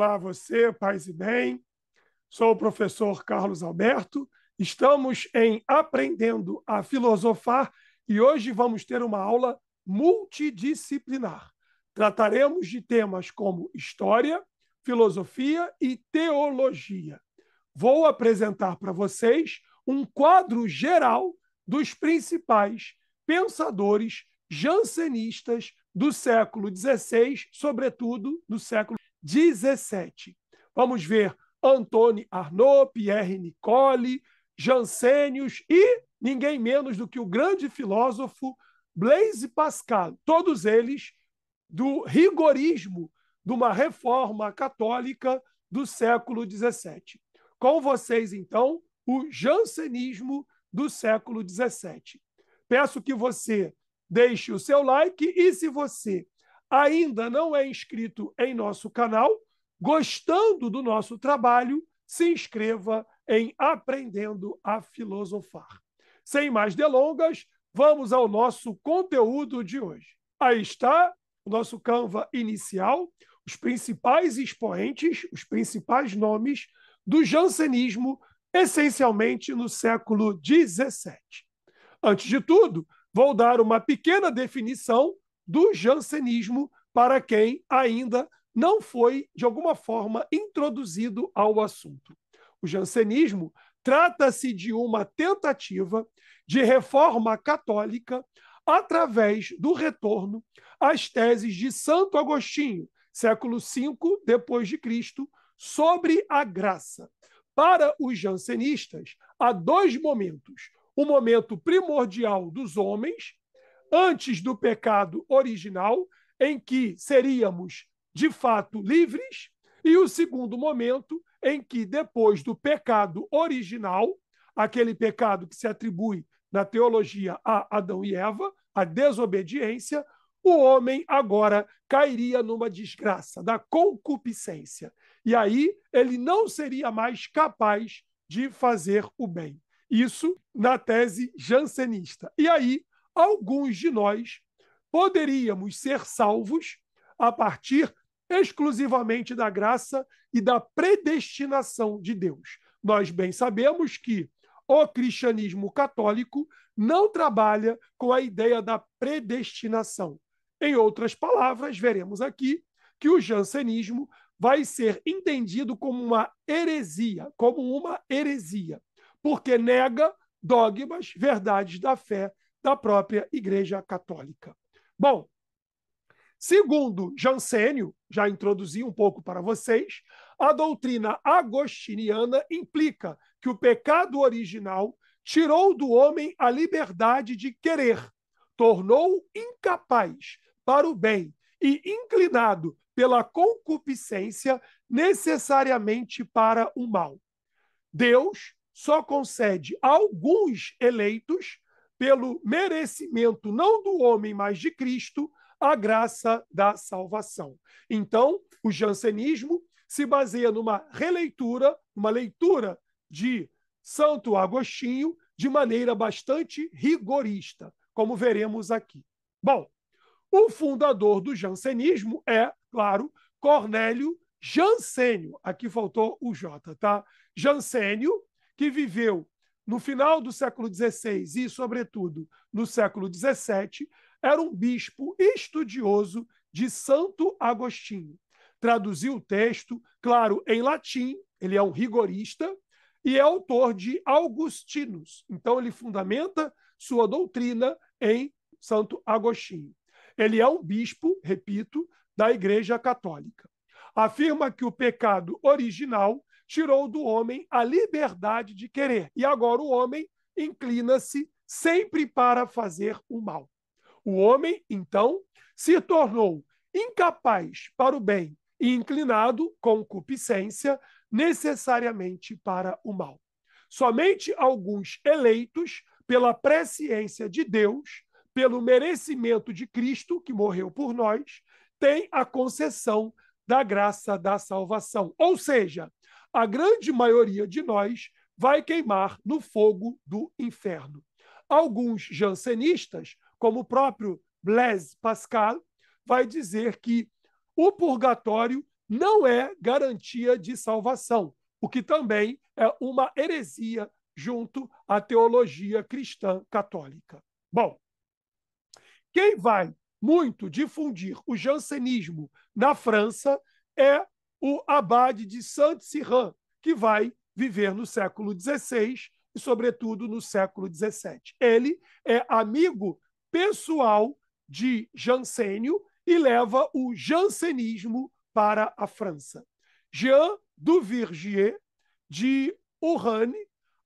Olá a você, paz e bem. Sou o professor Carlos Alberto. Estamos em Aprendendo a Filosofar e hoje vamos ter uma aula multidisciplinar. Trataremos de temas como história, filosofia e teologia. Vou apresentar para vocês um quadro geral dos principais pensadores jansenistas do século XVI, sobretudo do século 17. Vamos ver Antônio Arnaud, Pierre Nicole, Jansenius e ninguém menos do que o grande filósofo Blaise Pascal, todos eles do rigorismo de uma reforma católica do século XVII. Com vocês, então, o jansenismo do século XVII. Peço que você deixe o seu like e, se você ainda não é inscrito em nosso canal, gostando do nosso trabalho, se inscreva em Aprendendo a Filosofar. Sem mais delongas, vamos ao nosso conteúdo de hoje. Aí está o nosso Canva inicial, os principais expoentes, os principais nomes do jansenismo, essencialmente no século XVII. Antes de tudo, vou dar uma pequena definição do jansenismo para quem ainda não foi, de alguma forma, introduzido ao assunto. O jansenismo trata-se de uma tentativa de reforma católica através do retorno às teses de Santo Agostinho, século V depois de Cristo, sobre a graça. Para os jansenistas, há dois momentos: o momento primordial dos homens, antes do pecado original, em que seríamos de fato livres, e o segundo momento, em que depois do pecado original, aquele pecado que se atribui na teologia a Adão e Eva, a desobediência, o homem agora cairia numa desgraça da concupiscência. E aí ele não seria mais capaz de fazer o bem. Isso na tese jansenista. E aí alguns de nós poderíamos ser salvos a partir exclusivamente da graça e da predestinação de Deus. Nós bem sabemos que o cristianismo católico não trabalha com a ideia da predestinação. Em outras palavras, veremos aqui que o jansenismo vai ser entendido como uma heresia, como uma heresia, porque nega dogmas, verdades da fé da própria Igreja Católica. Bom, segundo Jansênio, já introduzi um pouco para vocês, a doutrina agostiniana implica que o pecado original tirou do homem a liberdade de querer, tornou-o incapaz para o bem e inclinado pela concupiscência necessariamente para o mal. Deus só concede a alguns eleitos pelo merecimento não do homem, mas de Cristo, a graça da salvação. Então, o jansenismo se baseia numa releitura, uma leitura de Santo Agostinho de maneira bastante rigorista, como veremos aqui. Bom, o fundador do jansenismo é, claro, Cornélio Jansênio. Aqui faltou o J, tá? Jansênio, que viveu no final do século XVI e, sobretudo, no século XVII, era um bispo estudioso de Santo Agostinho. Traduziu o texto, claro, em latim, ele é um rigorista, e é autor de Augustinos. Então, ele fundamenta sua doutrina em Santo Agostinho. Ele é um bispo, repito, da Igreja Católica. Afirma que o pecado original tirou do homem a liberdade de querer. E agora o homem inclina-se sempre para fazer o mal. O homem, então, se tornou incapaz para o bem e inclinado, com cupiscência necessariamente para o mal. Somente alguns eleitos, pela presciência de Deus, pelo merecimento de Cristo, que morreu por nós, têm a concessão da graça da salvação. Ou seja, a grande maioria de nós vai queimar no fogo do inferno. Alguns jansenistas, como o próprio Blaise Pascal, vai dizer que o purgatório não é garantia de salvação, o que também é uma heresia junto à teologia cristã católica. Bom, quem vai muito difundir o jansenismo na França é o abade de Saint-Cyran, que vai viver no século XVI e, sobretudo, no século XVII. Ele é amigo pessoal de Jansênio e leva o jansenismo para a França. Jean du Vergier de Orane,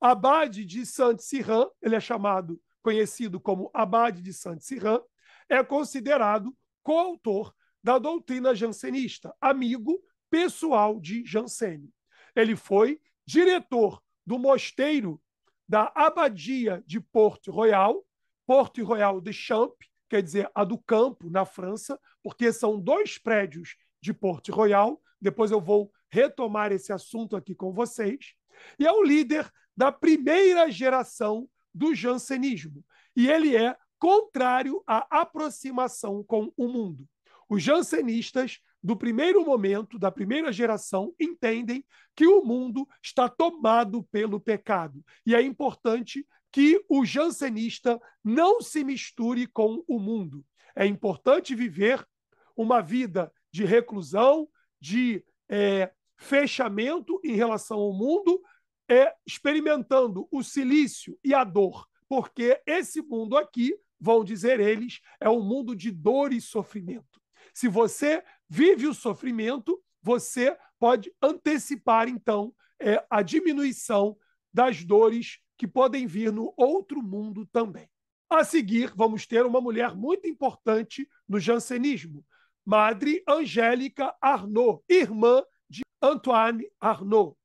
abade de Saint-Cyran, ele é chamado, conhecido como abade de Saint-Cyran, é considerado coautor da doutrina jansenista, amigo pessoal de Jansen. Ele foi diretor do mosteiro da Abadia de Porto Royal, Porto Royal de Champ, quer dizer, a do campo, na França, porque são dois prédios de Porto Royal. Depois eu vou retomar esse assunto aqui com vocês. E é o líder da primeira geração do jansenismo. E ele é contrário à aproximação com o mundo. Os jansenistas do primeiro momento, da primeira geração, entendem que o mundo está tomado pelo pecado. E é importante que o jansenista não se misture com o mundo. É importante viver uma vida de reclusão, de é, fechamento em relação ao mundo, é, experimentando o silício e a dor, porque esse mundo aqui, vão dizer eles, é um mundo de dor e sofrimento. Se você vive o sofrimento, você pode antecipar, então, é, a diminuição das dores que podem vir no outro mundo também. A seguir, vamos ter uma mulher muito importante no jansenismo, Madre Angélica Arnaud, irmã de Antoine Arnaud,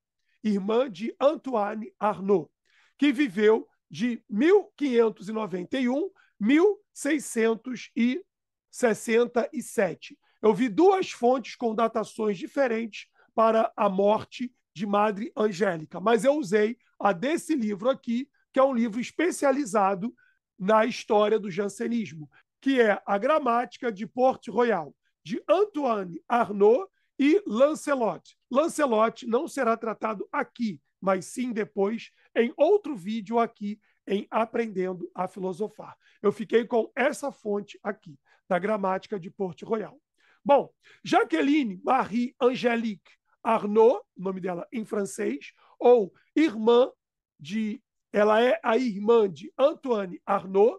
irmã de Antoine Arnaud, que viveu de 1591 a 1667 eu vi duas fontes com datações diferentes para a morte de Madre Angélica, mas eu usei a desse livro aqui, que é um livro especializado na história do jansenismo, que é A Gramática de Port Royal, de Antoine Arnaud e Lancelot. Lancelot não será tratado aqui, mas sim depois em outro vídeo aqui em Aprendendo a Filosofar. Eu fiquei com essa fonte aqui, da gramática de Port Royal. Bom, Jacqueline Marie Angélique Arnaud, nome dela em francês, ou irmã de. Ela é a irmã de Antoine Arnaud,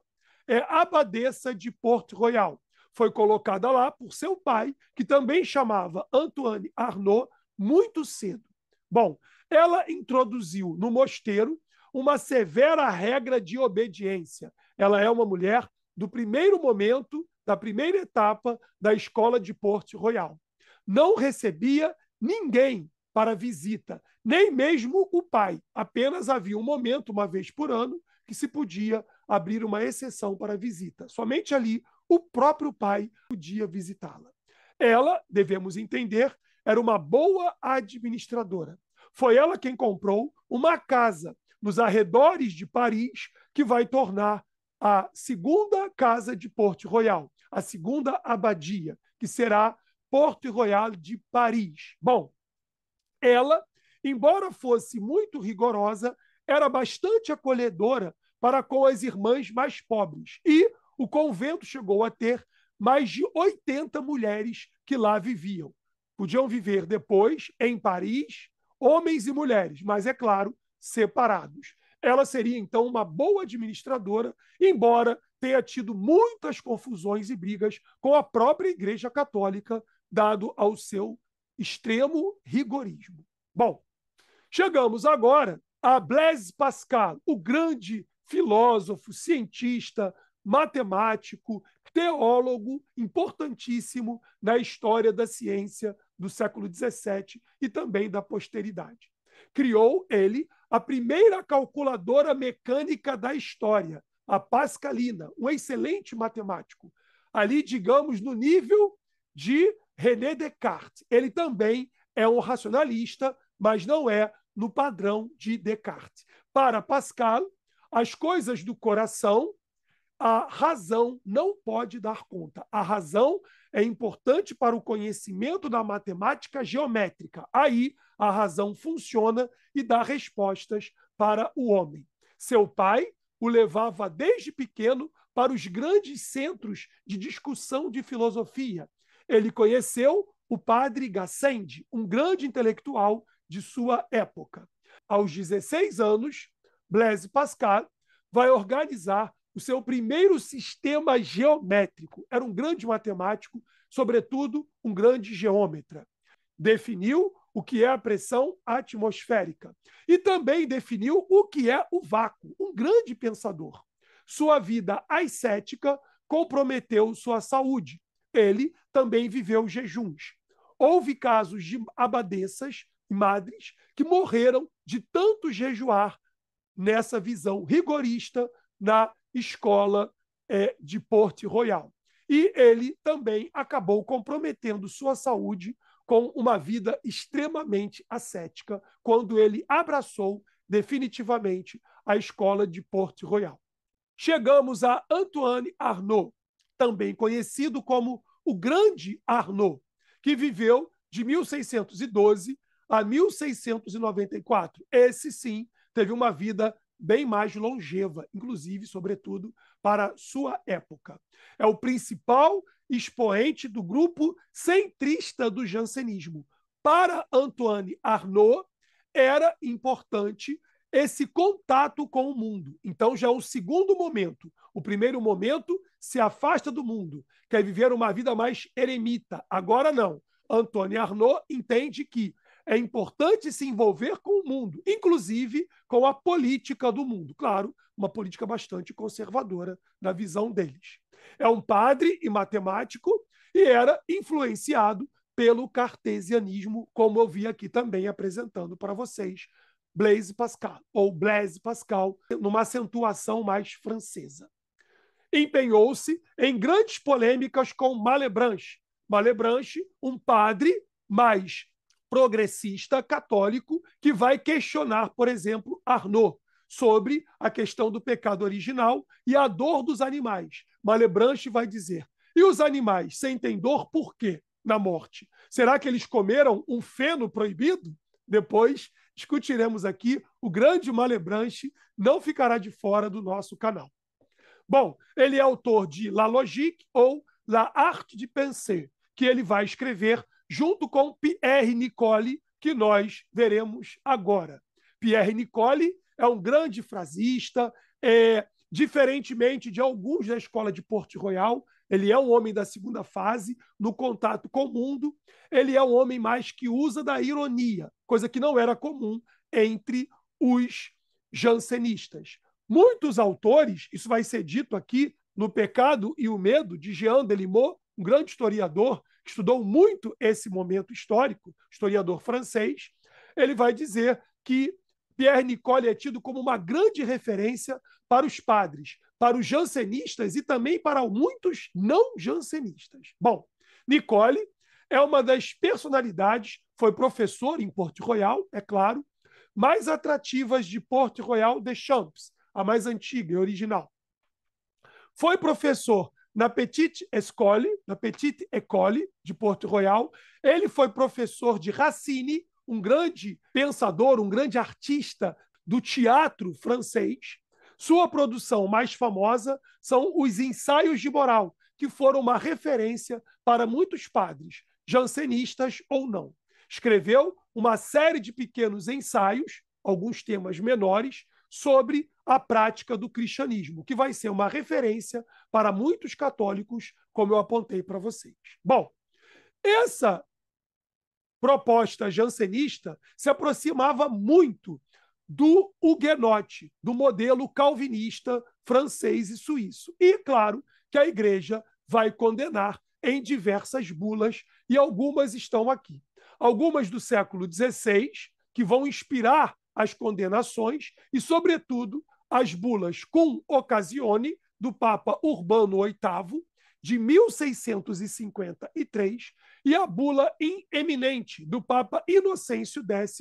é abadesa de Porto Royal. Foi colocada lá por seu pai, que também chamava Antoine Arnaud, muito cedo. Bom, ela introduziu no mosteiro uma severa regra de obediência. Ela é uma mulher, do primeiro momento, da primeira etapa da escola de Porte Royal. Não recebia ninguém para visita, nem mesmo o pai. Apenas havia um momento, uma vez por ano, que se podia abrir uma exceção para visita. Somente ali o próprio pai podia visitá-la. Ela, devemos entender, era uma boa administradora. Foi ela quem comprou uma casa nos arredores de Paris, que vai tornar a segunda casa de Porto Royal a segunda abadia, que será Porto Royal de Paris. Bom, ela, embora fosse muito rigorosa, era bastante acolhedora para com as irmãs mais pobres. E o convento chegou a ter mais de 80 mulheres que lá viviam. Podiam viver depois em Paris, homens e mulheres, mas é claro, separados. Ela seria então uma boa administradora, embora tenha tido muitas confusões e brigas com a própria Igreja Católica, dado ao seu extremo rigorismo. Bom, chegamos agora a Blaise Pascal, o grande filósofo, cientista, matemático, teólogo importantíssimo na história da ciência do século XVII e também da posteridade. Criou ele a primeira calculadora mecânica da história, a pascalina, um excelente matemático, ali, digamos, no nível de René Descartes. Ele também é um racionalista, mas não é no padrão de Descartes. Para Pascal, as coisas do coração, a razão não pode dar conta. A razão é importante para o conhecimento da matemática geométrica. Aí, a razão funciona e dá respostas para o homem. Seu pai o levava desde pequeno para os grandes centros de discussão de filosofia. Ele conheceu o padre Gassendi, um grande intelectual de sua época. Aos 16 anos, Blaise Pascal vai organizar o seu primeiro sistema geométrico. Era um grande matemático, sobretudo um grande geômetra. Definiu o que é a pressão atmosférica. E também definiu o que é o vácuo, um grande pensador. Sua vida ascética comprometeu sua saúde. Ele também viveu jejuns. Houve casos de abadesas, madres, que morreram de tanto jejuar nessa visão rigorista na escola é, de Porte Royal. E ele também acabou comprometendo sua saúde com uma vida extremamente ascética quando ele abraçou definitivamente a escola de Porto Royal. Chegamos a Antoine Arnaud, também conhecido como o Grande Arnaud, que viveu de 1612 a 1694. Esse sim teve uma vida bem mais longeva, inclusive, sobretudo, para sua época. É o principal expoente do grupo centrista do jansenismo. Para Antoine Arnaud, era importante esse contato com o mundo. Então, já é o segundo momento. O primeiro momento se afasta do mundo, quer viver uma vida mais eremita. Agora, não. Antoine Arnaud entende que é importante se envolver com o mundo, inclusive com a política do mundo. Claro, uma política bastante conservadora na visão deles. É um padre e matemático e era influenciado pelo cartesianismo, como eu vi aqui também apresentando para vocês Blaise Pascal, ou Blaise Pascal, numa acentuação mais francesa. Empenhou-se em grandes polêmicas com Malebranche. Malebranche, um padre mais progressista católico, que vai questionar, por exemplo, Arnaud sobre a questão do pecado original e a dor dos animais. Malebranche vai dizer: e os animais sentem dor por quê na morte? Será que eles comeram um feno proibido? Depois discutiremos aqui. O grande Malebranche não ficará de fora do nosso canal. Bom, ele é autor de La Logique ou La Arte de Penser, que ele vai escrever junto com Pierre Nicole, que nós veremos agora. Pierre Nicole é um grande frasista, é, Diferentemente de alguns da escola de Porte Royal, ele é um homem da segunda fase, no contato com o mundo, ele é um homem mais que usa da ironia, coisa que não era comum entre os jansenistas. Muitos autores, isso vai ser dito aqui no Pecado e o Medo, de Jean Delimaux, um grande historiador, que estudou muito esse momento histórico, historiador francês, ele vai dizer que Pierre Nicole é tido como uma grande referência para os padres, para os jansenistas e também para muitos não jansenistas. Bom, Nicole é uma das personalidades, foi professor em Porto Royal, é claro, mais atrativas de Porto Royal de Champs, a mais antiga e original. Foi professor na Petite École, na Petite École de Porto Royal. Ele foi professor de Racine, um grande pensador, um grande artista do teatro francês. Sua produção mais famosa são os Ensaios de Moral, que foram uma referência para muitos padres, jansenistas ou não. Escreveu uma série de pequenos ensaios, alguns temas menores, sobre a prática do cristianismo, que vai ser uma referência para muitos católicos, como eu apontei para vocês. Bom, essa proposta jansenista se aproximava muito do huguenote, do modelo calvinista francês e suíço. E, claro, que a igreja vai condenar em diversas bulas, e algumas estão aqui. Algumas do século XVI, que vão inspirar as condenações, e, sobretudo, as bulas com ocasione do Papa Urbano VIII, de 1653 e a bula eminente do Papa Inocêncio X,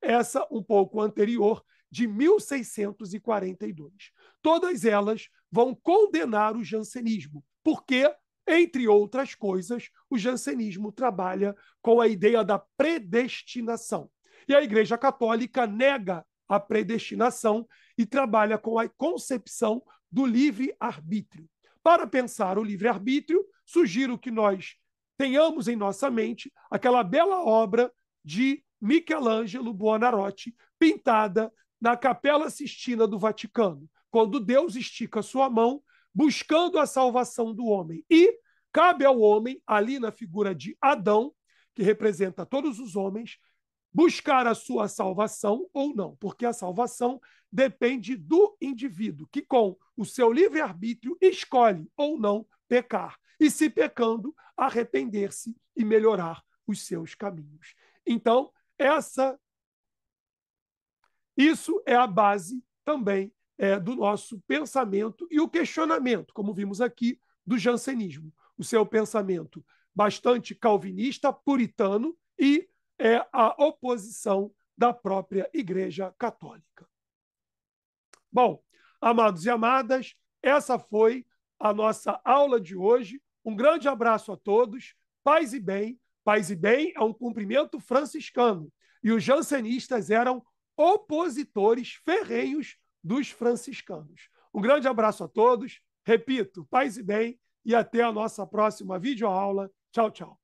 essa um pouco anterior, de 1642. Todas elas vão condenar o jansenismo, porque, entre outras coisas, o jansenismo trabalha com a ideia da predestinação. E a Igreja Católica nega a predestinação e trabalha com a concepção do livre-arbítrio. Para pensar o livre-arbítrio, sugiro que nós tenhamos em nossa mente aquela bela obra de Michelangelo Buonarroti, pintada na Capela Sistina do Vaticano, quando Deus estica sua mão buscando a salvação do homem. E cabe ao homem, ali na figura de Adão, que representa todos os homens, buscar a sua salvação ou não, porque a salvação depende do indivíduo, que com o seu livre-arbítrio escolhe ou não pecar, e se pecando, arrepender-se e melhorar os seus caminhos. Então, essa isso é a base também é, do nosso pensamento e o questionamento, como vimos aqui, do jansenismo. O seu pensamento bastante calvinista, puritano e é a oposição da própria Igreja Católica. Bom, amados e amadas, essa foi a nossa aula de hoje. Um grande abraço a todos. Paz e bem. Paz e bem é um cumprimento franciscano. E os jansenistas eram opositores ferrenhos dos franciscanos. Um grande abraço a todos. Repito, paz e bem e até a nossa próxima videoaula. Tchau, tchau.